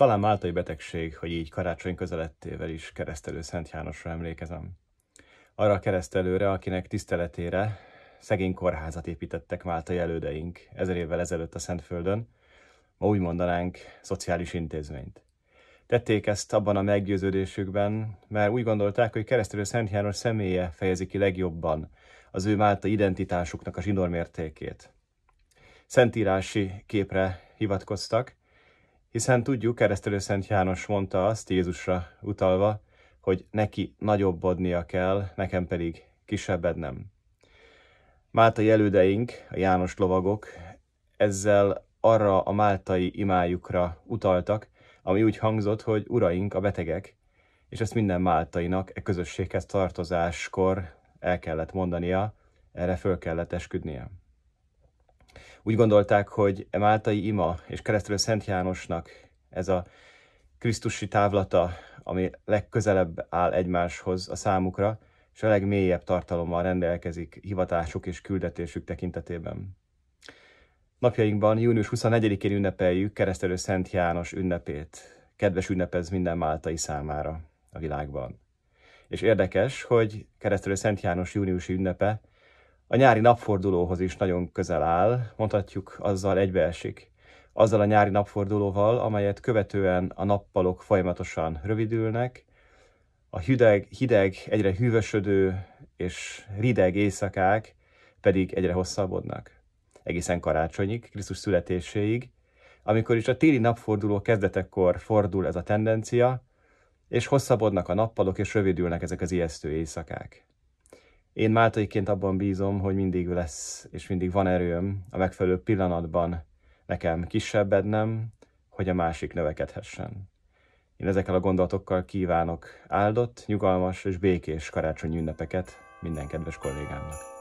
Talán máltai betegség, hogy így karácsony közelettével is keresztelő Szent Jánosra emlékezem. Arra a keresztelőre, akinek tiszteletére szegény kórházat építettek máltai elődeink ezer évvel ezelőtt a Szentföldön, ma úgy mondanánk szociális intézményt. Tették ezt abban a meggyőződésükben, mert úgy gondolták, hogy keresztelő Szent János személye fejezi ki legjobban az ő málta identitásuknak a zsinormértékét. Szentírási képre hivatkoztak, hiszen tudjuk, keresztelő Szent János mondta azt Jézusra utalva, hogy neki nagyobbodnia kell, nekem pedig kisebbednem. Máltai elődeink, a János lovagok, ezzel arra a máltai imájukra utaltak, ami úgy hangzott, hogy uraink a betegek, és ezt minden máltainak e közösséghez tartozáskor el kellett mondania, erre föl kellett esküdnie. Úgy gondolták, hogy e Máltai ima és keresztelő Szent Jánosnak ez a Krisztusi távlata, ami legközelebb áll egymáshoz a számukra, és a legmélyebb tartalommal rendelkezik hivatásuk és küldetésük tekintetében. Napjainkban június 24-én ünnepeljük keresztelő Szent János ünnepét. Kedves ünnepez minden máltai számára a világban. És érdekes, hogy keresztelő Szent János júniusi ünnepe a nyári napfordulóhoz is nagyon közel áll, mondhatjuk azzal egybeesik. Azzal a nyári napfordulóval, amelyet követően a nappalok folyamatosan rövidülnek, a hideg, hideg egyre hűvösödő és rideg éjszakák pedig egyre hosszabbodnak. Egészen karácsonyig, Krisztus születéséig, amikor is a téli napforduló kezdetekor fordul ez a tendencia, és hosszabbodnak a nappalok, és rövidülnek ezek az ijesztő éjszakák. Én máltaiként abban bízom, hogy mindig lesz és mindig van erőm a megfelelő pillanatban nekem kisebbednem, hogy a másik növekedhessen. Én ezekkel a gondolatokkal kívánok áldott, nyugalmas és békés karácsony ünnepeket minden kedves kollégámnak.